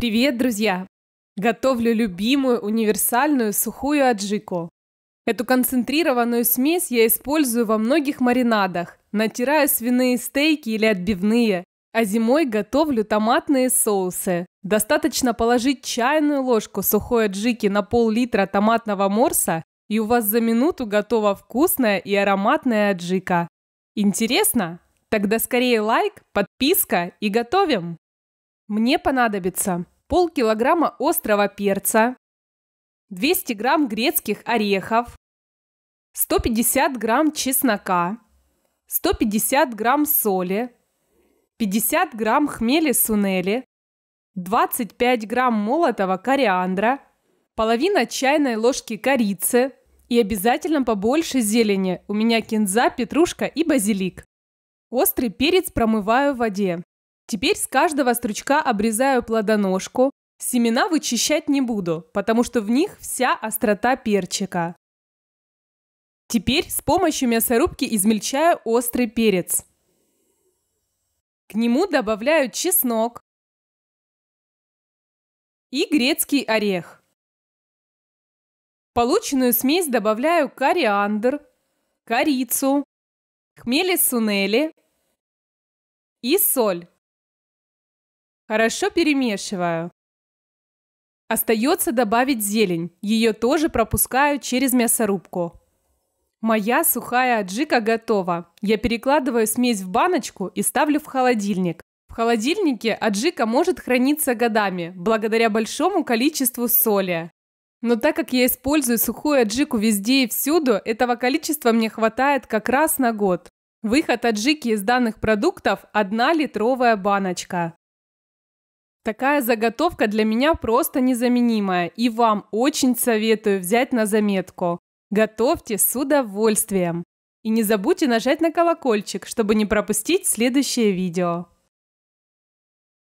Привет, друзья! Готовлю любимую универсальную сухую аджику. Эту концентрированную смесь я использую во многих маринадах, натираю свиные стейки или отбивные, а зимой готовлю томатные соусы. Достаточно положить чайную ложку сухой аджики на пол-литра томатного морса, и у вас за минуту готова вкусная и ароматная аджика. Интересно? Тогда скорее лайк, подписка и готовим! Мне понадобится полкилограмма острого перца, 200 грамм грецких орехов, 150 грамм чеснока, 150 грамм соли, 50 грамм хмели сунели, 25 грамм молотого кориандра, половина чайной ложки корицы и обязательно побольше зелени, у меня кинза, петрушка и базилик. Острый перец промываю в воде. Теперь с каждого стручка обрезаю плодоножку. Семена вычищать не буду, потому что в них вся острота перчика. Теперь с помощью мясорубки измельчаю острый перец. К нему добавляю чеснок и грецкий орех. В полученную смесь добавляю кориандр, корицу, хмели сунели и соль. Хорошо перемешиваю. Остается добавить зелень. Ее тоже пропускаю через мясорубку. Моя сухая аджика готова. Я перекладываю смесь в баночку и ставлю в холодильник. В холодильнике аджика может храниться годами, благодаря большому количеству соли. Но так как я использую сухую аджику везде и всюду, этого количества мне хватает как раз на год. Выход аджики из данных продуктов – 1 литровая баночка. Такая заготовка для меня просто незаменимая, и вам очень советую взять на заметку. Готовьте с удовольствием. И не забудьте нажать на колокольчик, чтобы не пропустить следующее видео.